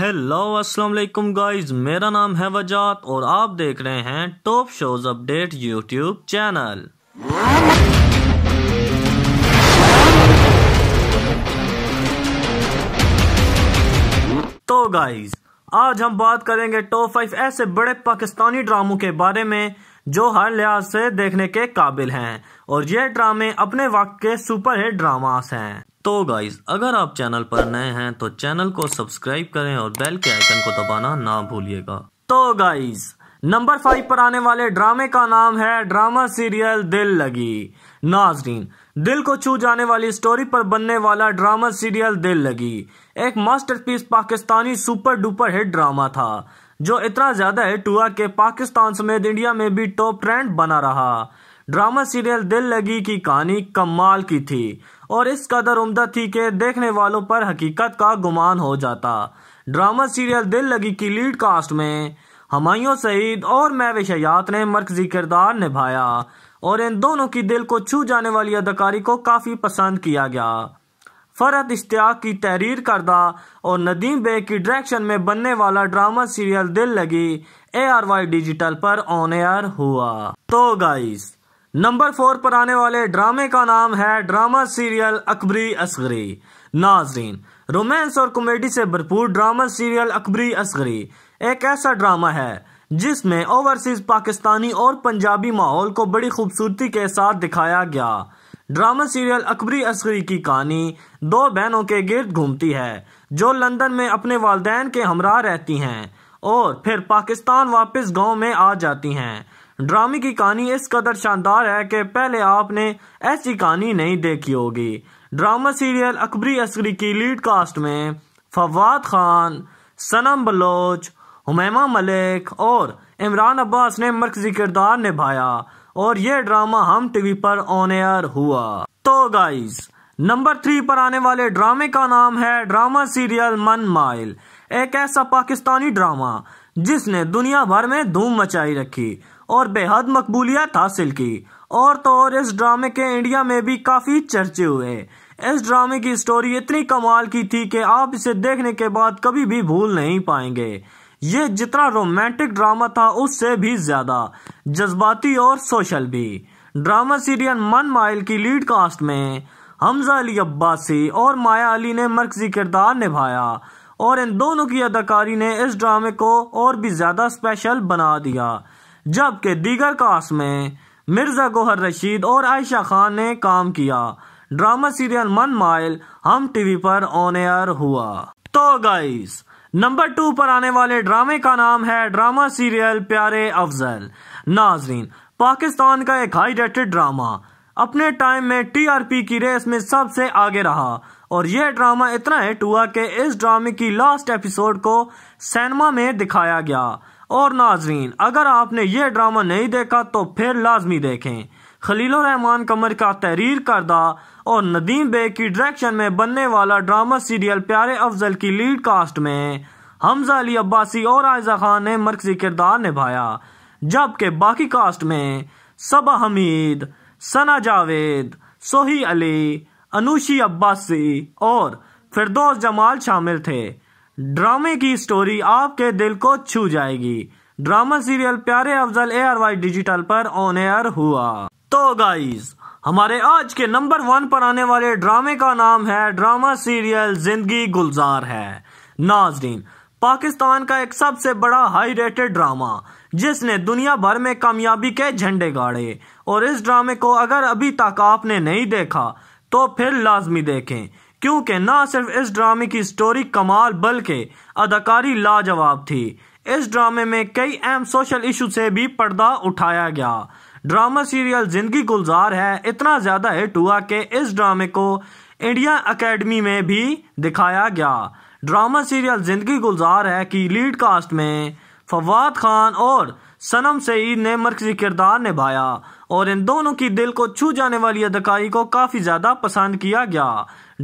hello अस्सलाम वालेकुम guys मेरा नाम है वजात और आप देख रहे हैं top shows update YouTube channel तो गाइस आज हम बात करेंगे टॉप फाइव ऐसे बड़े पाकिस्तानी ड्रामों के बारे में जो हर लिहाज से देखने के काबिल हैं और ये ड्रामे अपने वक्त के सुपरहिट ड्रामास हैं तो गाइज अगर आप चैनल पर नए हैं तो चैनल को सब्सक्राइब करें और बेल के आइकन को दबाना ना भूलिएगा तो गाइज नंबर फाइव पर आने वाले ड्रामे का नाम है ड्रामा सीरियल दिल लगी नाजरीन दिल को छू जाने वाली स्टोरी पर बनने वाला ड्रामा सीरियल दिल लगी एक masterpiece Pakistani super duper hit drama था जो इतना ज्यादा हिट हुआ कि पाकिस्तान समेत इंडिया में भी टॉप ट्रेंड बना रहा ड्रामा सीरियल दिल लगी की कहानी कमाल की थी और इस कदर उम्दा थी कि देखने वालों पर हकीकत का गुमान हो जाता ड्रामा सीरियल दिल लगी की लीड कास्ट में हमायों सईद और मैविश ने मरकजी किरदार निभाया और इन दोनों की दिल को छू जाने वाली अदाकारी को काफ़ी पसंद किया गया फरहत इश्तिया की तहरीर करदा और नदीम बे की डायरेक्शन में बनने वाला drama serial Dil Lagi A R Y digital पर ऑन एयर हुआ तो गाइस नंबर फोर पर आने वाले ड्रामे का नाम है ड्रामा सीरियल अकबरी असगरी नाजरीन रोमांस और कॉमेडी से भरपूर ड्रामा सीरियल अकबरी असगरी एक ऐसा ड्रामा है जिसमें ओवरसीज पाकिस्तानी और पंजाबी माहौल को बड़ी खूबसूरती के साथ दिखाया गया ड्रामा सीरियल अकबरी असगरी की कहानी दो बहनों के गिर्द घूमती है जो लंदन में अपने वालदेन के हमरा रहती हैं और फिर पाकिस्तान वापस गांव में आ जाती हैं ड्रामे की कहानी इस कदर शानदार है कि पहले आपने ऐसी कहानी नहीं देखी होगी ड्रामा सीरियल अकबरी असगरी की लीड कास्ट में फवाद खान सनम बलोच हुमैमा मलिक और इमरान अब्बास ने मरकजी किरदार निभाया और यह ड्रामा हम टीवी पर ऑन एयर हुआ तो गाइज नंबर थ्री पर आने वाले ड्रामे का नाम है ड्रामा सीरियल मन माइल एक ऐसा पाकिस्तानी ड्रामा जिसने दुनिया भर में धूम मचाई रखी और बेहद मकबूलियत हासिल की और तो और इस ड्रामे के इंडिया में भी काफ़ी चर्चे हुए इस ड्रामे की स्टोरी इतनी कमाल की थी कि आप इसे देखने के बाद कभी भी भूल नहीं पाएंगे ये जितना रोमांटिक ड्रामा था उससे भी ज़्यादा जज्बाती और सोशल भी ड्रामा सीरियल मन माइल की लीड कास्ट में हमजा अली अब्बासी और माया अली ने मरकजी किरदार निभाया और इन दोनों की अदाकारी ने इस ड्रामे को और भी ज़्यादा स्पेशल बना दिया जबकि दीगर कास्ट में मिर्ज़ा गोहर रशीद और आयशा खान ने काम किया drama serial Mann Mayal Hum TV पर ऑन एयर हुआ तो गाइस नंबर टू पर आने वाले ड्रामे का नाम है ड्रामा सीरियल प्यारे अफजल नाजरीन पाकिस्तान का एक हाई रेटेड ड्रामा अपने टाइम में टीआरपी की रेस में सबसे आगे रहा और यह ड्रामा इतना हिट हुआ कि इस ड्रामे की लास्ट एपिसोड को सिनेमा में दिखाया गया और नाजरीन अगर आपने ये ड्रामा नहीं देखा तो फिर लाजमी देखें खलील रहमान कमर का तहरीर करदा और नदीम बे की डायरेक्शन में बनने वाला ड्रामा सीरियल प्यारे अफजल की लीड कास्ट में हमजा अली अब्बासी और आयजा खान ने मरकजी किरदार निभाया जबकि बाकी कास्ट में सबा हमीद सना जावेद सोही अली अनुषी अब्बासी और फिरदौस जमाल शामिल थे ड्रामे की स्टोरी आपके दिल को छू जाएगी ड्रामा सीरियल प्यारे अफजल ए वाई डिजिटल पर ऑन एयर हुआ तो गाइज हमारे आज के नंबर वन पर आने वाले ड्रामे का नाम है ड्रामा सीरियल जिंदगी गुलजार है नाजरीन पाकिस्तान का एक सबसे बड़ा हाई रेटेड ड्रामा जिसने दुनिया भर में कामयाबी के झंडे गाड़े और इस ड्रामे को अगर अभी तक आपने नहीं देखा तो फिर लाजमी देखें क्योंकि ना सिर्फ इस ड्रामे की स्टोरी कमाल बल्कि अदाकारी लाजवाब थी इस ड्रामे में कई अहम सोशल इशू से भी पर्दा उठाया गया ड्रामा सीरियल जिंदगी गुलजार है इतना ज़्यादा हिट हुआ कि इस ड्रामे को इंडिया एकेडमी में भी दिखाया गया ड्रामा सीरियल जिंदगी गुलजार है कि लीड कास्ट में फवाद खान और सनम सईद ने मरकजी किरदार निभाया और इन दोनों की दिल को छू जाने वाली अदाकारी को काफ़ी ज़्यादा पसंद किया गया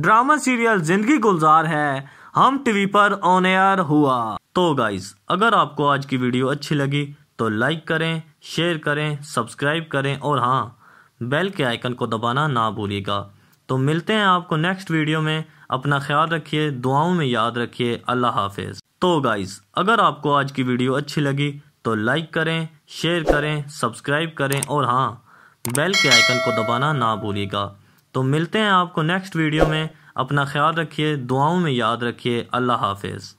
ड्रामा सीरियल ज़िंदगी गुलजार है हम टीवी पर ऑन एयर हुआ तो गाइज अगर आपको आज की वीडियो अच्छी लगी तो लाइक करें शेयर करें सब्सक्राइब करें और हाँ बेल के आइकन को दबाना ना भूलिएगा तो मिलते हैं आपको नेक्स्ट वीडियो में अपना ख्याल रखिए दुआओं में याद रखिए अल्लाह हाफिज़ तो गाइज़ अगर आपको आज की वीडियो अच्छी लगी तो लाइक करें शेयर करें सब्सक्राइब करें और हाँ बेल के आइकन को दबाना ना भूलिएगा तो मिलते हैं आपको नेक्स्ट वीडियो में अपना ख्याल रखिए दुआओं में याद रखिए अल्लाह हाफिज़